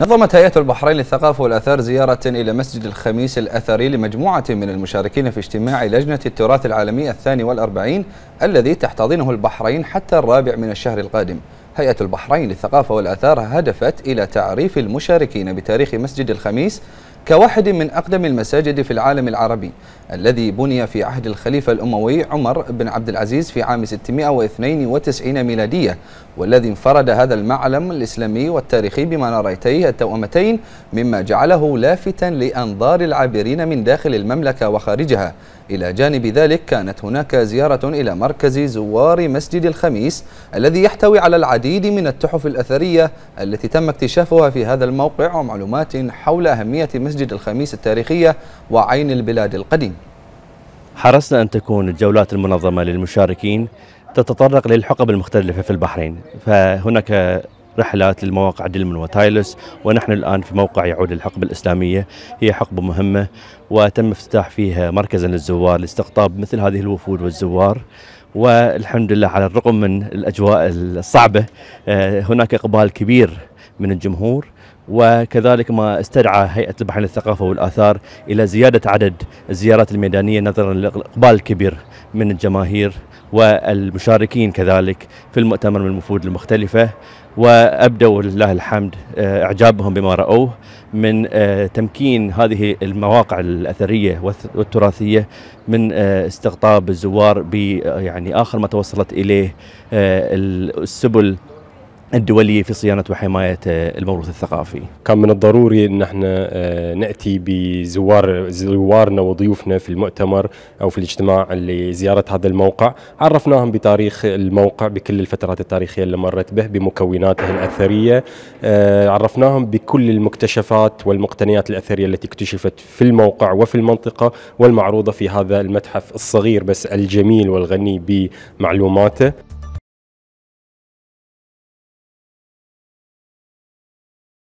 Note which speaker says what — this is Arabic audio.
Speaker 1: نظمت هيئة البحرين للثقافة والأثار زيارة إلى مسجد الخميس الأثري لمجموعة من المشاركين في اجتماع لجنة التراث العالمي الثاني والأربعين الذي تحتضنه البحرين حتى الرابع من الشهر القادم هيئة البحرين للثقافة والأثار هدفت إلى تعريف المشاركين بتاريخ مسجد الخميس كواحد من أقدم المساجد في العالم العربي الذي بني في عهد الخليفة الأموي عمر بن عبد العزيز في عام 692 ميلادية والذي انفرد هذا المعلم الإسلامي والتاريخي بما نريتيه التوأمتين مما جعله لافتا لأنظار العابرين من داخل المملكة وخارجها إلى جانب ذلك كانت هناك زيارة إلى مركز زوار مسجد الخميس الذي يحتوي على العديد من التحف الأثرية التي تم اكتشافها في هذا الموقع ومعلومات حول أهمية مسجد الخميس التاريخية وعين البلاد القديم
Speaker 2: حرصنا أن تكون الجولات المنظمة للمشاركين تتطرق للحقب المختلفة في البحرين فهناك رحلات للمواقع دلمن وتايلس ونحن الآن في موقع يعود للحقبة الإسلامية هي حقبة مهمة وتم افتتاح فيها مركزا للزوار لاستقطاب مثل هذه الوفود والزوار والحمد لله على الرغم من الأجواء الصعبة آه، هناك إقبال كبير من الجمهور وكذلك ما استدعى هيئة البحرين للثقافة والآثار إلى زيادة عدد الزيارات الميدانية نظرا للإقبال الكبير من الجماهير والمشاركين كذلك في المؤتمر من الوفود المختلفة وأبدوا لله الحمد آه، إعجابهم بما رأوه من آه، تمكين هذه المواقع الأثرية والتراثية من آه، استقطاب الزوار ب يعني آخر ما توصلت إليه السبل الدوليه في صيانه وحمايه آه، الموروث الثقافي.
Speaker 3: كان من الضروري ان احنا آه، ناتي بزوار زوارنا وضيوفنا في المؤتمر او في الاجتماع لزياره هذا الموقع، عرفناهم بتاريخ الموقع بكل الفترات التاريخيه اللي مرت به بمكوناته الاثريه، آه، عرفناهم بكل المكتشفات والمقتنيات الاثريه التي اكتشفت في الموقع وفي المنطقه والمعروضه
Speaker 1: في هذا المتحف الصغير بس الجميل والغني بمعلوماته.